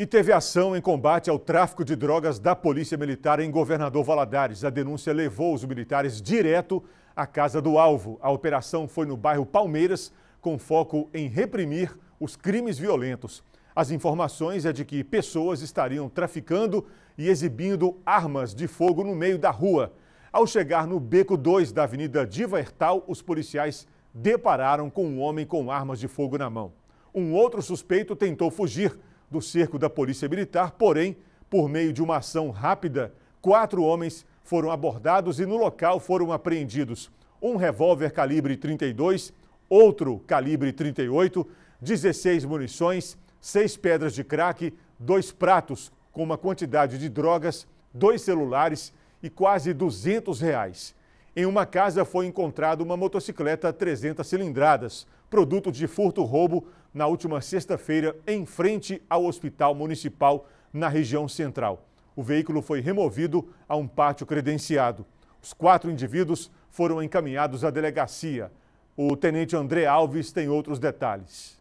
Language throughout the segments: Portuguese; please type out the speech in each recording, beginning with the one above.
E teve ação em combate ao tráfico de drogas da Polícia Militar em Governador Valadares. A denúncia levou os militares direto à casa do alvo. A operação foi no bairro Palmeiras, com foco em reprimir os crimes violentos. As informações é de que pessoas estariam traficando e exibindo armas de fogo no meio da rua. Ao chegar no beco 2 da Avenida Diva Hertal, os policiais depararam com um homem com armas de fogo na mão. Um outro suspeito tentou fugir, do cerco da Polícia Militar, porém, por meio de uma ação rápida, quatro homens foram abordados e no local foram apreendidos um revólver calibre 32, outro calibre 38, 16 munições, seis pedras de crack, dois pratos com uma quantidade de drogas, dois celulares e quase 200 reais. Em uma casa foi encontrada uma motocicleta 300 cilindradas, produto de furto-roubo, na última sexta-feira, em frente ao Hospital Municipal, na região central. O veículo foi removido a um pátio credenciado. Os quatro indivíduos foram encaminhados à delegacia. O tenente André Alves tem outros detalhes.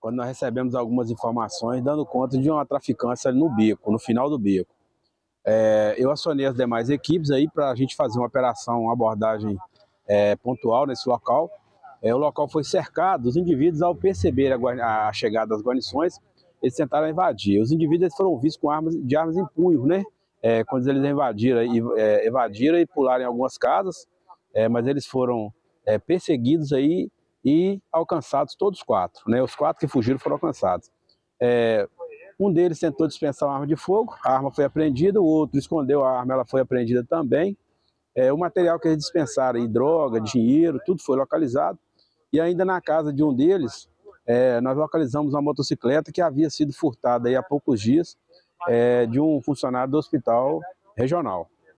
Quando nós recebemos algumas informações dando conta de uma traficância no bico, no final do bico. É, eu acionei as demais equipes aí para a gente fazer uma operação, uma abordagem é, pontual nesse local. É, o local foi cercado, os indivíduos, ao perceber a, a, chegada das guarnições, eles tentaram invadir. Os indivíduos foram vistos com armas, de armas em punho, né? É, quando eles invadiram, é, evadiram e pularam em algumas casas, é, mas eles foram perseguidos aí e alcançados todos quatro, né? Os quatro que fugiram foram alcançados. Um deles tentou dispensar uma arma de fogo, a arma foi apreendida, o outro escondeu a arma, ela foi apreendida também. É, o material que eles dispensaram, aí, droga, dinheiro, tudo foi localizado. E ainda na casa de um deles, é, nós localizamos uma motocicleta que havia sido furtada aí há poucos dias é, de um funcionário do hospital regional.